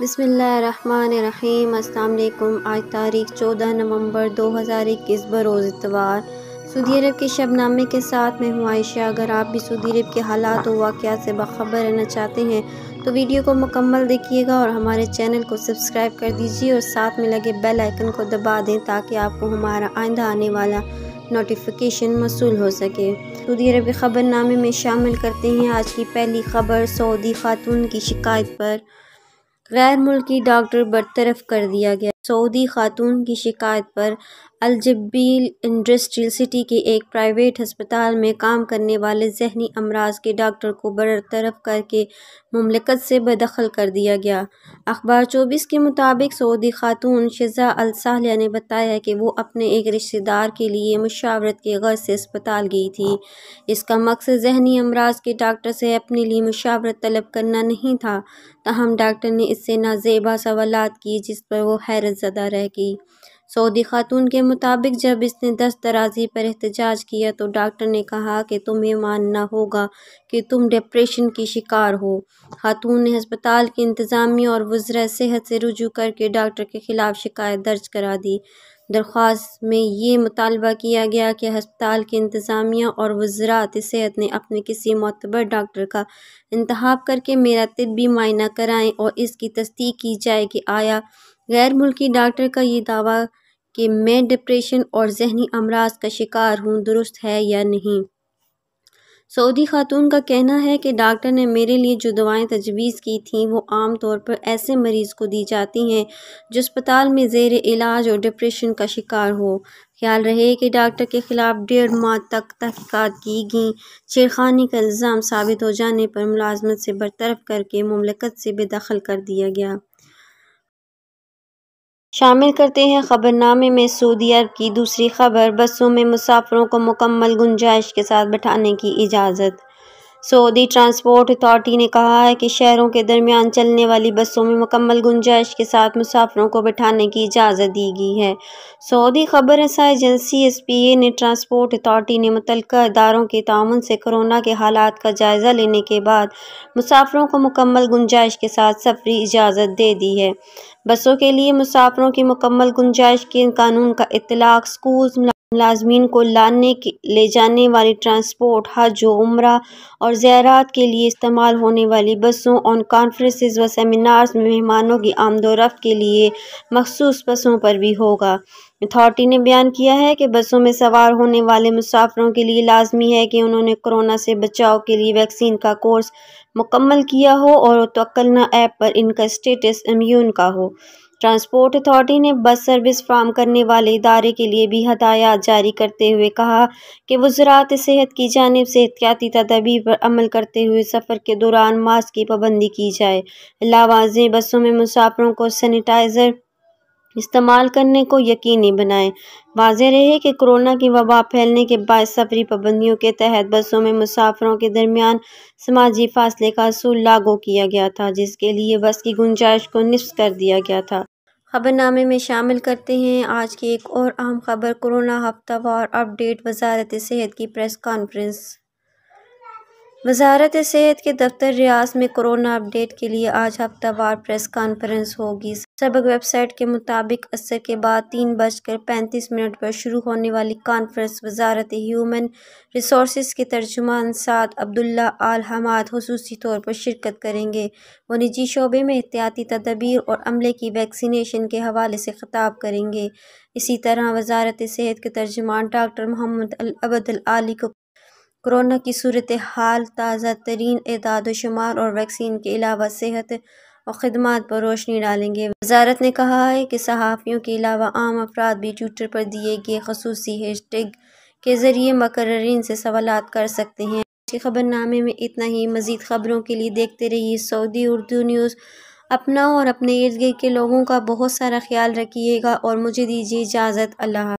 बसमीम अल्लाम आज तारीख चौदह नवंबर दो हज़ार इक्कीस बरोज़ इतवार सऊदी अरब के शबनामे के साथ मैं हूँ आयशा अगर आप भी सऊदी अरब के हालात और वाक़ात से बाखबर रहना चाहते हैं तो वीडियो को मुकम्मल देखिएगा और हमारे चैनल को सब्सक्राइब कर दीजिए और साथ में लगे बेल आइकन को दबा दें ताकि आपको हमारा आइंदा आने वाला नोटिफिकेशन मसूल हो सके सऊदी अरब के ख़बरनामे में शामिल करते हैं आज की पहली खबर सऊदी खातून की शिकायत पर गैर मुल्की डॉक्टर बरतरफ कर दिया गया सऊदी खातून की शिकायत पर अलजबील इंडस्ट्रियल सिटी के एक प्राइवेट अस्पताल में काम करने वाले जहनी अमराज के डॉक्टर को बरतरफ करके ममलकत से बेदखल कर दिया गया अखबार चौबीस के मुताबिक सऊदी खातून शजा अलसाहलिया ने बताया कि वो अपने एक रिश्तेदार के लिए मशावरत के गर्ज से अस्पताल गई थी इसका मकसद जहनी अमराज के डॉक्टर से अपने लिए मशावरत तलब करना नहीं था तहम डॉक्टर ने इससे नाजेबा सवाल किए जिस पर वो हैरत ज़दा रह गई सऊदी खातून के मुताबिक जब इसने दस दराजी पर एहतजाज किया तो डॉक्टर ने कहा कि तुम्हें मानना होगा कि तुम डिप्रेशन की शिकार हो खातून ने हस्पताल के इंतज़ामिया और वज्र सेहत से रुजू करके डॉक्टर के ख़िलाफ़ शिकायत दर्ज करा दी दरख्वास्त में ये मुतालबा किया गया कि हस्पताल के इंतज़ामिया और वजरात सेहत ने अपने किसी मतबर डॉक्टर का इंतहा करके मेरा तिबी मायना कराएं और इसकी तस्दीक की जाए कि आया गैर मुल्की डॉक्टर का ये दावा कि मैं डिप्रेशन और जहनी अमराज का शिकार हूँ दुरुस्त है या नहीं सऊदी खातून का कहना है कि डॉक्टर ने मेरे लिए जो दवाएं तजवीज़ की थीं वो आम तौर पर ऐसे मरीज़ को दी जाती हैं जो अस्पताल में जेर इलाज और डिप्रेशन का शिकार हो ख्याल रहे कि डॉक्टर के ख़िलाफ़ डेढ़ माह तक तहकीक़ात की गई छेड़खानी का इल्ज़ाम साबित हो जाने पर मुलाजमत से बरतरफ करके ममलकत से बेदखल कर दिया गया शामिल करते हैं खबरनामे में सऊदी अरब की दूसरी खबर बसों में मुसाफरों को मुकम्मल गुंजाइश के साथ बैठाने की इजाज़त सऊदी ट्रांसपोर्ट अथॉरिटी ने कहा है कि शहरों के दरमियान चलने वाली बसों में मुकम्मल गुंजाइश के साथ मुसाफरों को बैठाने की इजाज़त दी गई है सऊदी खबर रसा एजेंसी एस पी ए ने ट्रांसपोर्ट अथॉरिटी ने मुतल इदारों के तान से कोरोना के हालात का जायज़ा लेने के बाद मुसाफरों को मुकम्मल गुंजाइश के साथ सफरी इजाज़त दे दी है बसों के लिए मुसाफरों की मुकम्मल गुंजाइश के कानून का इतलाक़ स्कूल मुलाजमीन को लाने ले जाने वाली ट्रांसपोर्ट हज उम्र और ज़्यारत के लिए इस्तेमाल होने वाली बसों और कॉन्फ्रेंस व सेमिनार्स में मेहमानों की आमदोरफ़ के लिए मखसूस बसों पर भी होगा अथॉरिटी ने बयान किया है कि बसों में सवार होने वाले मुसाफरों के लिए लाजमी है कि उन्होंने कोरोना से बचाव के लिए वैक्सीन का कोर्स मुकम्मल किया हो और तोक्लना ऐप पर इनका स्टेटस इम्यून का हो ट्रांसपोर्ट अथॉरिटी ने बस सर्विस फ्राहम करने वाले इदारे के लिए भी हदायत जारी करते हुए कहा कि वजरात सेहत की जानब से एहतियाती तदाबीर पर अमल करते हुए सफ़र के दौरान मास्क की पाबंदी की जाए लावाजें बसों में मुसाफरों को सैनिटाइज़र इस्तेमाल करने को यकीनी बनाएं वाज रहे कि कोरोना की वबा फैलने के बाद सफरी पाबंदियों के तहत बसों में मुसाफरों के दरमियान समाजी फासले का असूल लागू किया गया था जिसके लिए बस की गुंजाइश को निस्फ कर दिया गया था खबरनामे में शामिल करते हैं आज की एक और अहम खबर कोरोना हफ्तावार अपडेट वजारत सेहत की प्रेस कॉन्फ्रेंस वजारत सेहत के दफ्तर रियाज में कोरोना अपडेट के लिए आज हफ्तावार प्रेस कॉन्फ्रेंस होगी सबक वेबसाइट के मुताबिक असर के बाद तीन बजकर पैंतीस मिनट पर शुरू होने वाली कॉन्फ्रेंस वजारत ह्यूमन रिसोर्स के तर्जुमान साद अब्दुल्ला आल हमाद खसूसी तौर पर शिरकत करेंगे वो निजी शोबे में एहतियाती तदबीर और अमले की वैक्सीनेशन के हवाले से खताब करेंगे इसी तरह वजारत सेहत के तर्जुमान डॉक्टर मोहम्मद अबदल आली को कोरोना की सूरत हाल ताज़ा तरीन एदादोशुमार और वैक्सीन के अलावा सेहत और ख़दमात पर रोशनी डालेंगे वजारत ने कहा है कि सहाफ़ियों के अलावा आम अफराद भी ट्विटर पर दिए गए खसूस हैश टैग के ज़रिए मकर्रीन से सवाल कर सकते हैं के खबरनामे में इतना ही मज़ीद ख़बरों के लिए देखते रहिए सऊदी उर्दू न्यूज़ अपना और अपने इर्द गिर्द के लोगों का बहुत सारा ख्याल रखिएगा और मुझे दीजिए इजाज़त अल्लाह